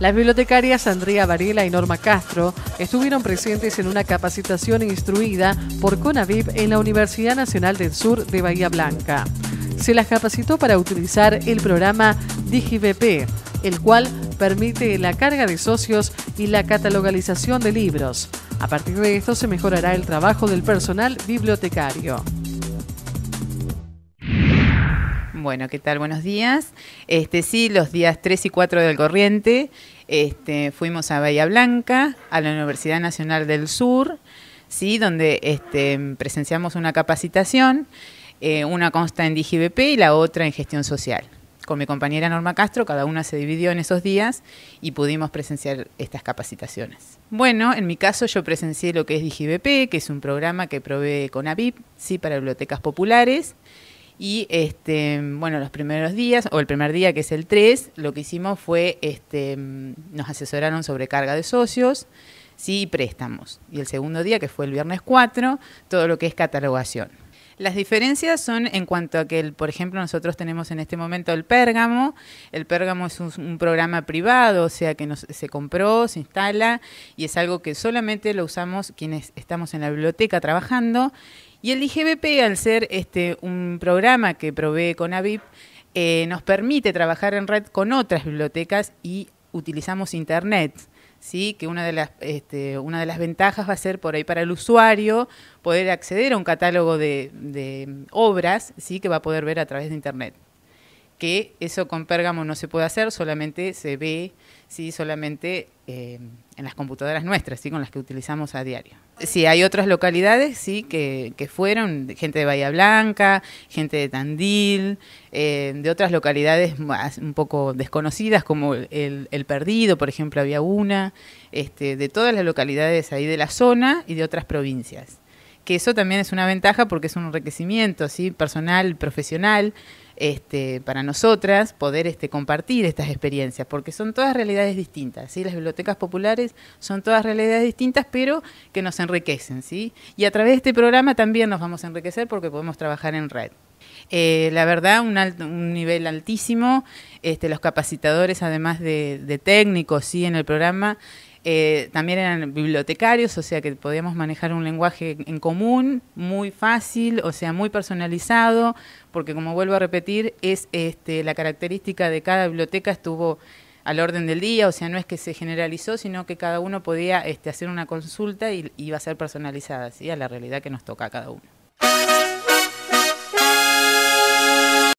Las bibliotecarias Andrea Varela y Norma Castro estuvieron presentes en una capacitación instruida por CONAVIP en la Universidad Nacional del Sur de Bahía Blanca. Se las capacitó para utilizar el programa DigiBP, el cual permite la carga de socios y la catalogalización de libros. A partir de esto se mejorará el trabajo del personal bibliotecario. Bueno, ¿qué tal? Buenos días. Este, sí, los días 3 y 4 del corriente este, fuimos a Bahía Blanca, a la Universidad Nacional del Sur, sí, donde este, presenciamos una capacitación, eh, una consta en DigiBP y la otra en gestión social. Con mi compañera Norma Castro, cada una se dividió en esos días y pudimos presenciar estas capacitaciones. Bueno, en mi caso yo presencié lo que es DigiBP, que es un programa que provee Conavip, sí, para bibliotecas populares. Y este, bueno, los primeros días, o el primer día que es el 3, lo que hicimos fue, este, nos asesoraron sobre carga de socios, sí, y préstamos. Y el segundo día, que fue el viernes 4, todo lo que es catalogación. Las diferencias son en cuanto a que, el, por ejemplo, nosotros tenemos en este momento el Pérgamo. El Pérgamo es un, programa privado, o sea que se compró, se instala y es algo que solamente lo usamos quienes estamos en la biblioteca trabajando y el IGBP, al ser este, un programa que provee con eh, nos permite trabajar en red con otras bibliotecas y utilizamos Internet. ¿sí? que una de, las, este, una de las ventajas va a ser por ahí para el usuario poder acceder a un catálogo de, de obras ¿sí? que va a poder ver a través de Internet que eso con Pérgamo no se puede hacer, solamente se ve, sí, solamente eh, en las computadoras nuestras, sí, con las que utilizamos a diario. Sí, hay otras localidades, sí, que, que fueron, gente de Bahía Blanca, gente de Tandil, eh, de otras localidades un poco desconocidas, como el, Perdido, por ejemplo, había una, este, de todas las localidades ahí de la zona y de otras provincias que eso también es una ventaja porque es un enriquecimiento ¿sí? personal, profesional, este, para nosotras poder este, compartir estas experiencias, porque son todas realidades distintas. ¿sí? Las bibliotecas populares son todas realidades distintas, pero que nos enriquecen. ¿sí? Y a través de este programa también nos vamos a enriquecer porque podemos trabajar en red. Eh, la verdad, un, nivel altísimo. Este, los capacitadores, además de, de técnicos, ¿sí? en el programa, eh, también eran bibliotecarios, o sea que podíamos manejar un lenguaje en común, muy fácil, o sea, muy personalizado, porque como vuelvo a repetir, es este, la característica de cada biblioteca estuvo al orden del día, o sea, no es que se generalizó, sino que cada uno podía este, hacer una consulta y iba a ser personalizada, así a la realidad que nos toca a cada uno.